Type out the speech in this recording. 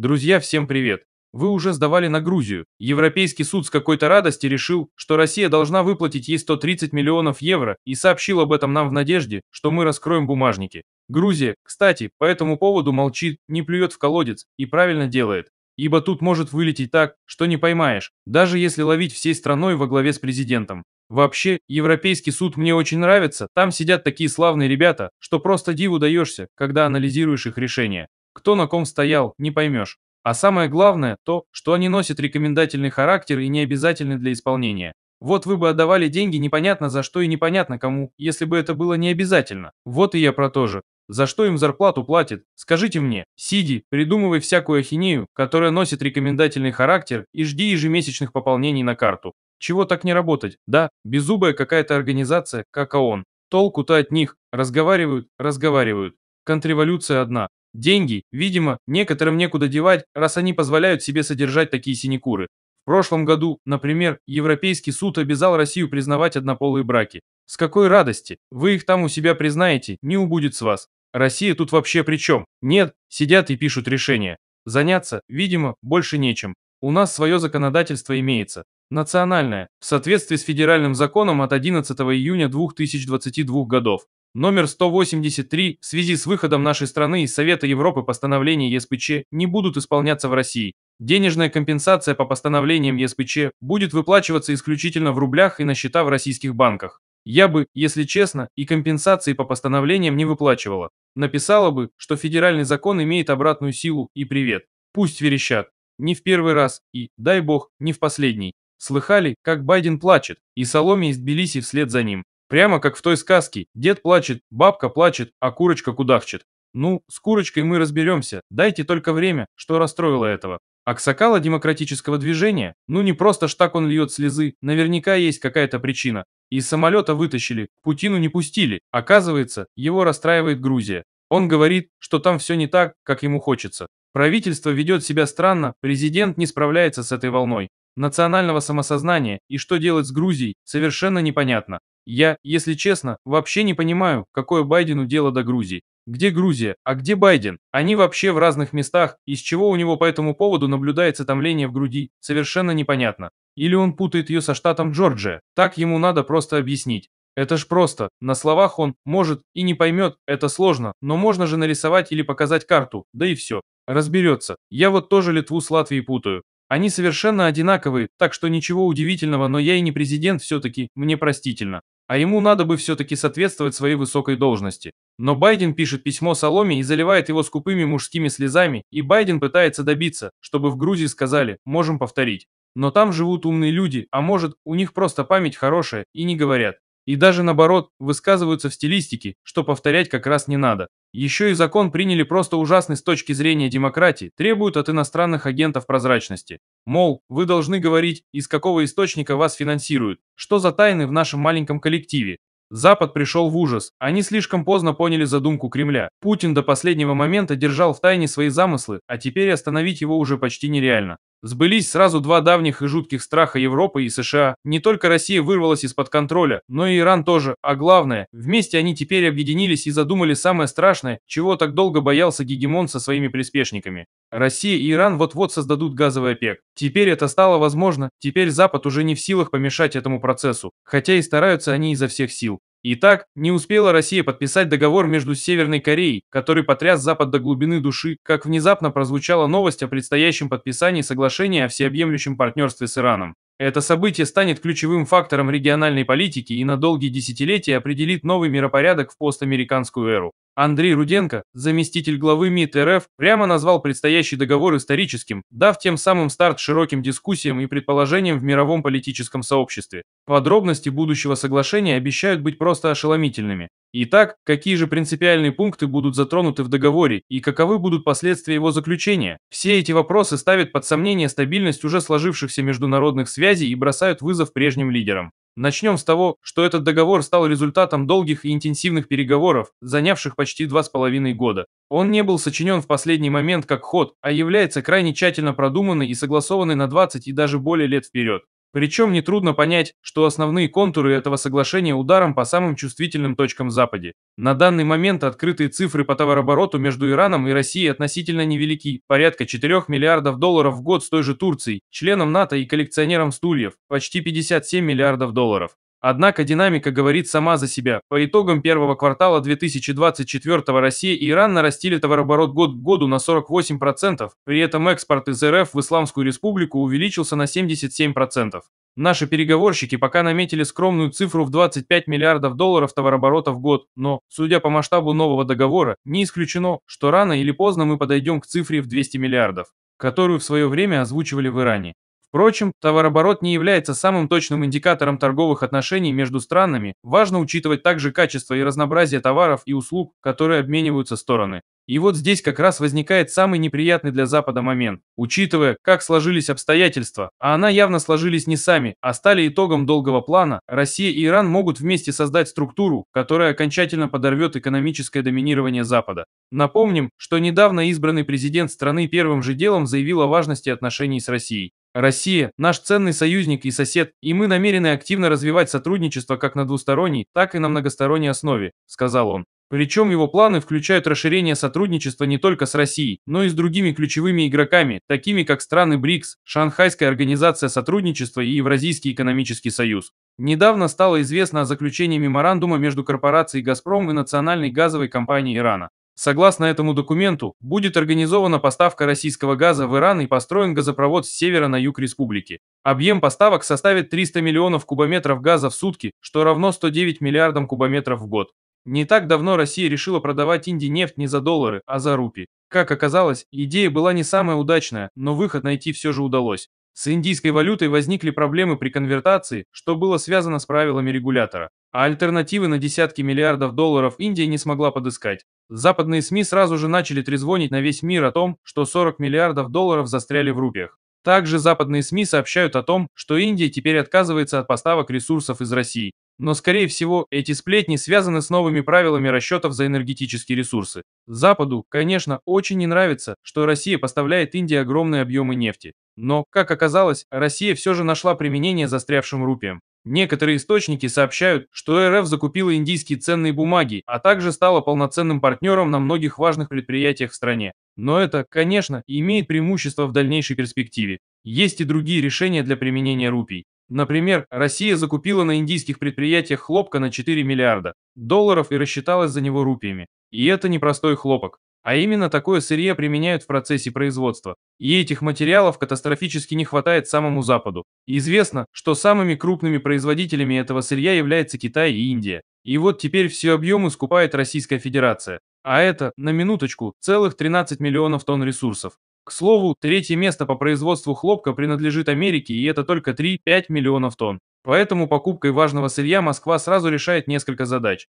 Друзья, всем привет. Вы уже сдавали на Грузию. Европейский суд с какой-то радости решил, что Россия должна выплатить ей 130 миллионов евро и сообщил об этом нам в надежде, что мы раскроем бумажники. Грузия, кстати, по этому поводу молчит, не плюет в колодец и правильно делает. Ибо тут может вылететь так, что не поймаешь, даже если ловить всей страной во главе с президентом. Вообще, Европейский суд мне очень нравится, там сидят такие славные ребята, что просто диву даешься, когда анализируешь их решения. Кто на ком стоял, не поймешь. А самое главное то, что они носят рекомендательный характер и не обязательны для исполнения. Вот вы бы отдавали деньги непонятно за что и непонятно кому, если бы это было не обязательно. Вот и я про то же. За что им зарплату платят? Скажите мне, сиди, придумывай всякую ахинею, которая носит рекомендательный характер и жди ежемесячных пополнений на карту. Чего так не работать? Да, беззубая какая-то организация, как ООН. Толку-то от них. Разговаривают, разговаривают. Контрреволюция одна. Деньги, видимо, некоторым некуда девать, раз они позволяют себе содержать такие синекуры. В прошлом году, например, Европейский суд обязал Россию признавать однополые браки. С какой радости? Вы их там у себя признаете, не убудет с вас. Россия тут вообще при чем? Нет, сидят и пишут решения. Заняться, видимо, больше нечем. У нас свое законодательство имеется. Национальное, в соответствии с федеральным законом от 11 июня 2022 годов. Номер 183 в связи с выходом нашей страны из Совета Европы постановления ЕСПЧ не будут исполняться в России. Денежная компенсация по постановлениям ЕСПЧ будет выплачиваться исключительно в рублях и на счета в российских банках. Я бы, если честно, и компенсации по постановлениям не выплачивала. Написала бы, что федеральный закон имеет обратную силу и привет. Пусть верещат. Не в первый раз и, дай бог, не в последний. Слыхали, как Байден плачет, и Соломе из Тбилиси вслед за ним. Прямо как в той сказке. Дед плачет, бабка плачет, а курочка кудахчет. Ну, с курочкой мы разберемся, дайте только время, что расстроило этого. Аксакала демократического движения, ну не просто ж так он льет слезы, наверняка есть какая-то причина. Из самолета вытащили, Путину не пустили, оказывается, его расстраивает Грузия. Он говорит, что там все не так, как ему хочется. Правительство ведет себя странно, президент не справляется с этой волной. Национального самосознания и что делать с Грузией, совершенно непонятно. Я, если честно, вообще не понимаю, какое Байдену дело до Грузии. Где Грузия, а где Байден? Они вообще в разных местах, из чего у него по этому поводу наблюдается томление в груди, совершенно непонятно. Или он путает ее со штатом Джорджия, так ему надо просто объяснить. Это ж просто, на словах он, может, и не поймет, это сложно, но можно же нарисовать или показать карту, да и все. Разберется. Я вот тоже Литву с Латвией путаю. Они совершенно одинаковые, так что ничего удивительного, но я и не президент все-таки, мне простительно. А ему надо бы все-таки соответствовать своей высокой должности. Но Байден пишет письмо Соломе и заливает его скупыми мужскими слезами, и Байден пытается добиться, чтобы в Грузии сказали «можем повторить». Но там живут умные люди, а может, у них просто память хорошая и не говорят. И даже наоборот, высказываются в стилистике, что повторять как раз не надо. Еще и закон приняли просто ужасный с точки зрения демократии, требуют от иностранных агентов прозрачности. Мол, вы должны говорить, из какого источника вас финансируют, что за тайны в нашем маленьком коллективе. Запад пришел в ужас, они слишком поздно поняли задумку Кремля. Путин до последнего момента держал в тайне свои замыслы, а теперь остановить его уже почти нереально. Сбылись сразу два давних и жутких страха Европы и США. Не только Россия вырвалась из-под контроля, но и Иран тоже. А главное, вместе они теперь объединились и задумали самое страшное, чего так долго боялся Гегемон со своими приспешниками. Россия и Иран вот-вот создадут газовый ОПЕК. Теперь это стало возможно, теперь Запад уже не в силах помешать этому процессу, хотя и стараются они изо всех сил. Итак, не успела Россия подписать договор между Северной Кореей, который потряс Запад до глубины души, как внезапно прозвучала новость о предстоящем подписании соглашения о всеобъемлющем партнерстве с Ираном. Это событие станет ключевым фактором региональной политики и на долгие десятилетия определит новый миропорядок в постамериканскую эру. Андрей Руденко, заместитель главы МИД РФ, прямо назвал предстоящий договор историческим, дав тем самым старт широким дискуссиям и предположениям в мировом политическом сообществе. Подробности будущего соглашения обещают быть просто ошеломительными. Итак, какие же принципиальные пункты будут затронуты в договоре и каковы будут последствия его заключения? Все эти вопросы ставят под сомнение стабильность уже сложившихся международных связей и бросают вызов прежним лидерам. Начнем с того, что этот договор стал результатом долгих и интенсивных переговоров, занявших почти два с половиной года. Он не был сочинен в последний момент как ход, а является крайне тщательно продуманной и согласованной на 20 и даже более лет вперед. Причем нетрудно понять, что основные контуры этого соглашения ударом по самым чувствительным точкам в Западе. На данный момент открытые цифры по товарообороту между Ираном и Россией относительно невелики, порядка 4 миллиардов долларов в год с той же Турцией, членом НАТО и коллекционером стульев, почти 57 миллиардов долларов. Однако динамика говорит сама за себя. По итогам первого квартала 2024 Россия и Иран нарастили товарооборот год к году на 48%, при этом экспорт из РФ в Исламскую Республику увеличился на 77%. Наши переговорщики пока наметили скромную цифру в 25 миллиардов долларов товарооборота в год, но, судя по масштабу нового договора, не исключено, что рано или поздно мы подойдем к цифре в 200 миллиардов, которую в свое время озвучивали в Иране. Впрочем, товарооборот не является самым точным индикатором торговых отношений между странами. Важно учитывать также качество и разнообразие товаров и услуг, которые обмениваются стороны. И вот здесь как раз возникает самый неприятный для Запада момент. Учитывая, как сложились обстоятельства, а она явно сложились не сами, а стали итогом долгого плана, Россия и Иран могут вместе создать структуру, которая окончательно подорвет экономическое доминирование Запада. Напомним, что недавно избранный президент страны первым же делом заявил о важности отношений с Россией. Россия – наш ценный союзник и сосед, и мы намерены активно развивать сотрудничество как на двусторонней, так и на многосторонней основе», – сказал он. Причем его планы включают расширение сотрудничества не только с Россией, но и с другими ключевыми игроками, такими как страны БРИКС, Шанхайская организация сотрудничества и Евразийский экономический союз. Недавно стало известно о заключении меморандума между корпорацией «Газпром» и национальной газовой компанией Ирана. Согласно этому документу, будет организована поставка российского газа в Иран и построен газопровод с севера на юг республики. Объем поставок составит 300 миллионов кубометров газа в сутки, что равно 109 миллиардам кубометров в год. Не так давно Россия решила продавать Индии нефть не за доллары, а за рупи. Как оказалось, идея была не самая удачная, но выход найти все же удалось. С индийской валютой возникли проблемы при конвертации, что было связано с правилами регулятора. А альтернативы на десятки миллиардов долларов Индия не смогла подыскать. Западные СМИ сразу же начали трезвонить на весь мир о том, что 40 миллиардов долларов застряли в рупиях. Также западные СМИ сообщают о том, что Индия теперь отказывается от поставок ресурсов из России. Но, скорее всего, эти сплетни связаны с новыми правилами расчетов за энергетические ресурсы. Западу, конечно, очень не нравится, что Россия поставляет Индии огромные объемы нефти. Но, как оказалось, Россия все же нашла применение застрявшим рупиям. Некоторые источники сообщают, что РФ закупила индийские ценные бумаги, а также стала полноценным партнером на многих важных предприятиях в стране. Но это, конечно, имеет преимущество в дальнейшей перспективе. Есть и другие решения для применения рупий. Например, Россия закупила на индийских предприятиях хлопка на 4 миллиарда долларов и рассчиталась за него рупиями. И это непростой хлопок. А именно такое сырье применяют в процессе производства, и этих материалов катастрофически не хватает самому Западу. И известно, что самыми крупными производителями этого сырья являются Китай и Индия. И вот теперь все объемы скупает Российская Федерация. А это, на минуточку, целых 13 миллионов тонн ресурсов. К слову, третье место по производству хлопка принадлежит Америке, и это только 3-5 миллионов тонн. Поэтому покупкой важного сырья Москва сразу решает несколько задач.